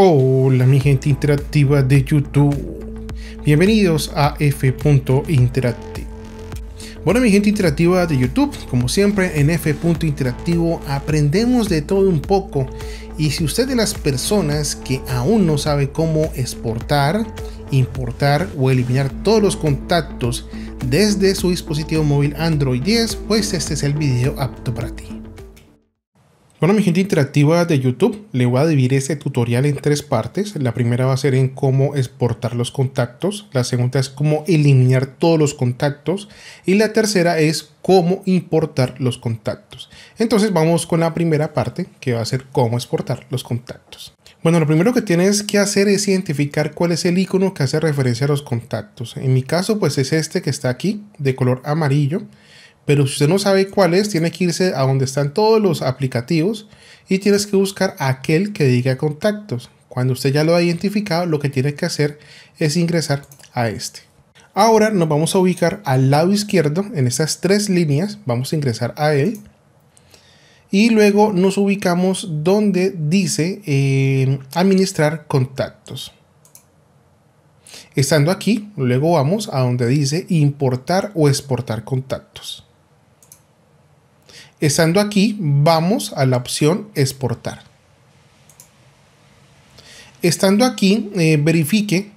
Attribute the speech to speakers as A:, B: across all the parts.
A: Hola mi gente interactiva de YouTube. Bienvenidos a F.interactive. Bueno mi gente interactiva de YouTube, como siempre en interactivo aprendemos de todo un poco y si usted es de las personas que aún no sabe cómo exportar, importar o eliminar todos los contactos desde su dispositivo móvil Android 10, pues este es el video apto para ti. Bueno, mi gente interactiva de YouTube, le voy a dividir este tutorial en tres partes. La primera va a ser en cómo exportar los contactos, la segunda es cómo eliminar todos los contactos y la tercera es cómo importar los contactos. Entonces vamos con la primera parte que va a ser cómo exportar los contactos. Bueno, lo primero que tienes que hacer es identificar cuál es el icono que hace referencia a los contactos. En mi caso, pues es este que está aquí, de color amarillo. Pero si usted no sabe cuál es, tiene que irse a donde están todos los aplicativos y tienes que buscar aquel que diga contactos. Cuando usted ya lo ha identificado, lo que tiene que hacer es ingresar a este. Ahora nos vamos a ubicar al lado izquierdo en estas tres líneas, vamos a ingresar a él y luego nos ubicamos donde dice eh, administrar contactos. Estando aquí, luego vamos a donde dice importar o exportar contactos. Estando aquí, vamos a la opción exportar. Estando aquí, eh, verifique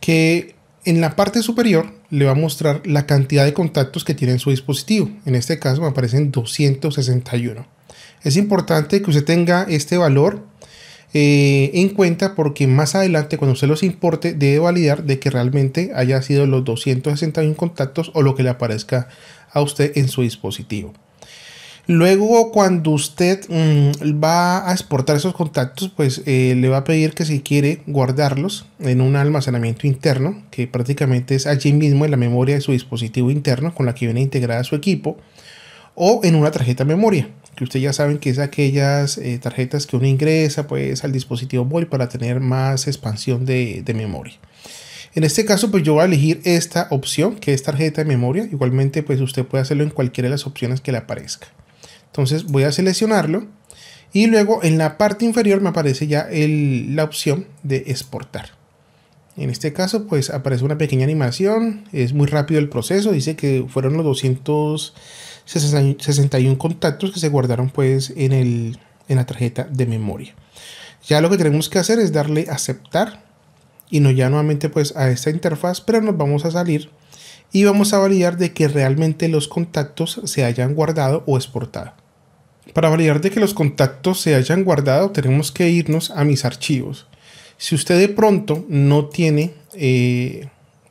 A: que en la parte superior le va a mostrar la cantidad de contactos que tiene en su dispositivo. En este caso me aparecen 261. Es importante que usted tenga este valor eh, en cuenta porque más adelante cuando usted los importe debe validar de que realmente haya sido los 261 contactos o lo que le aparezca a usted en su dispositivo. Luego, cuando usted mm, va a exportar esos contactos, pues eh, le va a pedir que si quiere guardarlos en un almacenamiento interno, que prácticamente es allí mismo en la memoria de su dispositivo interno con la que viene integrada su equipo, o en una tarjeta memoria, que usted ya saben que es aquellas eh, tarjetas que uno ingresa pues al dispositivo móvil para tener más expansión de, de memoria. En este caso, pues yo voy a elegir esta opción, que es tarjeta de memoria. Igualmente, pues usted puede hacerlo en cualquiera de las opciones que le aparezca. Entonces voy a seleccionarlo y luego en la parte inferior me aparece ya la opción de exportar. En este caso pues aparece una pequeña animación, es muy rápido el proceso, dice que fueron los 261 contactos que se guardaron pues en, la tarjeta de memoria. Ya lo que tenemos que hacer es darle aceptar y no ya nuevamente pues a esta interfaz, pero nos vamos a salir y vamos a validar de que realmente los contactos se hayan guardado o exportado. Para validar de que los contactos se hayan guardado, tenemos que irnos a mis archivos. Si usted de pronto no tiene eh,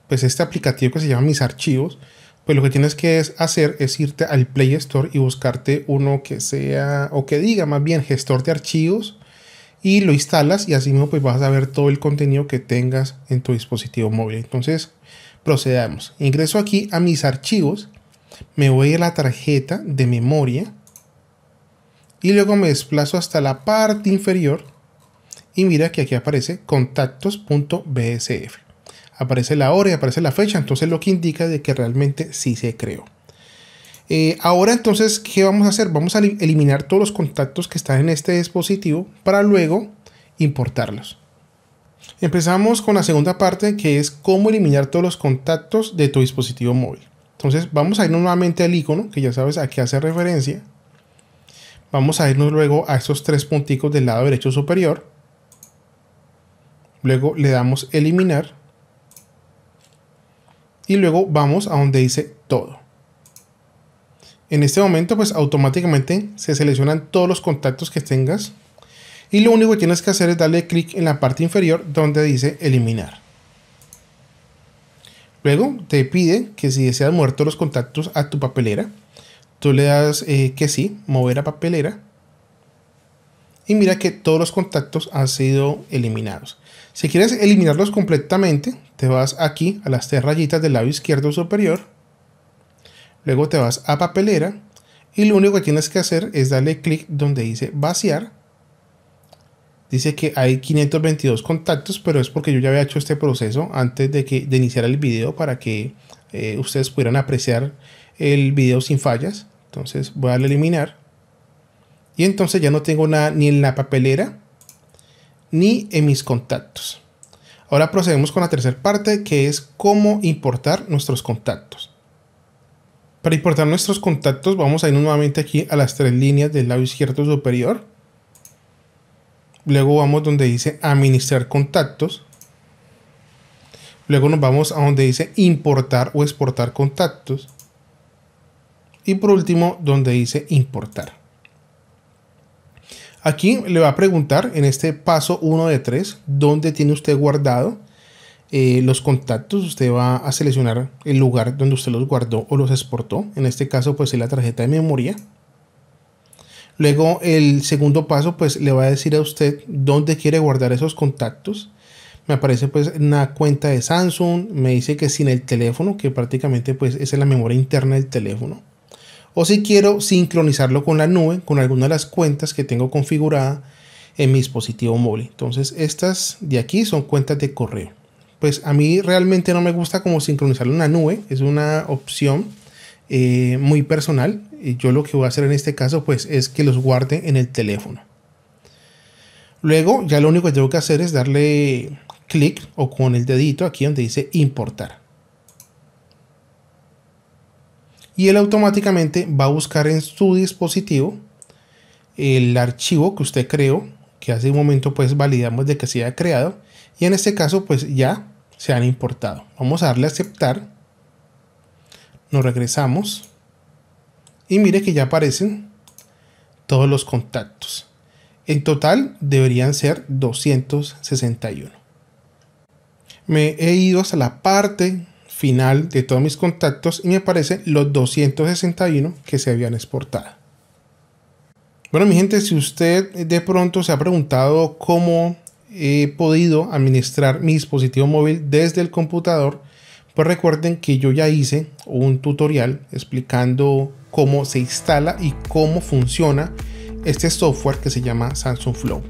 A: pues este aplicativo que se llama mis archivos, pues lo que tienes que hacer es irte al Play Store y buscarte uno que sea, o que diga más bien gestor de archivos, y lo instalas y así mismo pues vas a ver todo el contenido que tengas en tu dispositivo móvil. Entonces procedamos. Ingreso aquí a mis archivos, me voy a la tarjeta de memoria y luego me desplazo hasta la parte inferior y mira que aquí aparece contactos.bsf. Aparece la hora y aparece la fecha, entonces lo que indica de que realmente sí se creó. Eh, ahora entonces, ¿qué vamos a hacer? Vamos a eliminar todos los contactos que están en este dispositivo para luego importarlos. Empezamos con la segunda parte que es cómo eliminar todos los contactos de tu dispositivo móvil. Entonces vamos a ir nuevamente al icono que ya sabes a qué hace referencia Vamos a irnos luego a esos tres punticos del lado derecho superior. Luego le damos eliminar. Y luego vamos a donde dice todo. En este momento pues automáticamente se seleccionan todos los contactos que tengas. Y lo único que tienes que hacer es darle clic en la parte inferior donde dice eliminar. Luego te pide que si deseas mover todos los contactos a tu papelera, Tú le das eh, que sí, mover a papelera. Y mira que todos los contactos han sido eliminados. Si quieres eliminarlos completamente, te vas aquí a las tres rayitas del lado izquierdo superior. Luego te vas a papelera. Y lo único que tienes que hacer es darle clic donde dice vaciar. Dice que hay 522 contactos, pero es porque yo ya había hecho este proceso antes de, que, de iniciar el video para que eh, ustedes pudieran apreciar el video sin fallas. Entonces voy a eliminar. Y entonces ya no tengo nada ni en la papelera ni en mis contactos. Ahora procedemos con la tercera parte que es cómo importar nuestros contactos. Para importar nuestros contactos vamos a ir nuevamente aquí a las tres líneas del lado izquierdo superior. Luego vamos donde dice administrar contactos. Luego nos vamos a donde dice importar o exportar contactos y por último donde dice importar. Aquí le va a preguntar en este paso 1 de 3 dónde tiene usted guardado eh, los contactos. Usted va a seleccionar el lugar donde usted los guardó o los exportó. En este caso pues es la tarjeta de memoria. Luego el segundo paso pues le va a decir a usted dónde quiere guardar esos contactos. Me aparece pues una cuenta de Samsung. Me dice que sin el teléfono que prácticamente pues esa es la memoria interna del teléfono o si quiero sincronizarlo con la nube, con alguna de las cuentas que tengo configurada en mi dispositivo móvil. Entonces estas de aquí son cuentas de correo. Pues a mí realmente no me gusta como sincronizarlo en la nube, es una opción eh, muy personal. Yo lo que voy a hacer en este caso pues es que los guarde en el teléfono. Luego ya lo único que tengo que hacer es darle clic o con el dedito aquí donde dice importar. y él automáticamente va a buscar en su dispositivo el archivo que usted creó, que hace un momento pues validamos de que se haya creado y en este caso pues ya se han importado. Vamos a darle a aceptar, nos regresamos y mire que ya aparecen todos los contactos. En total deberían ser 261. Me he ido hasta la parte final de todos mis contactos y me aparecen los 261 que se habían exportado. Bueno mi gente, si usted de pronto se ha preguntado cómo he podido administrar mi dispositivo móvil desde el computador, pues recuerden que yo ya hice un tutorial explicando cómo se instala y cómo funciona este software que se llama Samsung Flow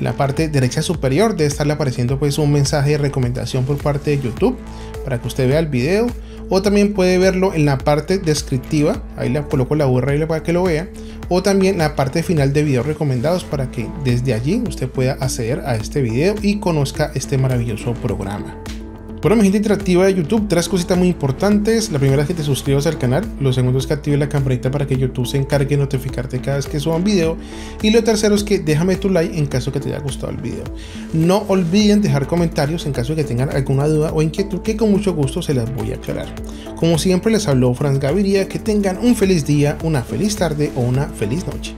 A: en la parte derecha superior debe estarle apareciendo pues un mensaje de recomendación por parte de YouTube para que usted vea el video o también puede verlo en la parte descriptiva, ahí le coloco la URL para que lo vea o también la parte final de videos recomendados para que desde allí usted pueda acceder a este video y conozca este maravilloso programa. Bueno, mi gente interactiva de YouTube, tres cositas muy importantes. La primera es que te suscribas al canal. Lo segundo es que actives la campanita para que YouTube se encargue de notificarte cada vez que suba un video. Y lo tercero es que déjame tu like en caso que te haya gustado el video. No olviden dejar comentarios en caso de que tengan alguna duda o inquietud que con mucho gusto se las voy a aclarar. Como siempre les habló Franz Gaviria, que tengan un feliz día, una feliz tarde o una feliz noche.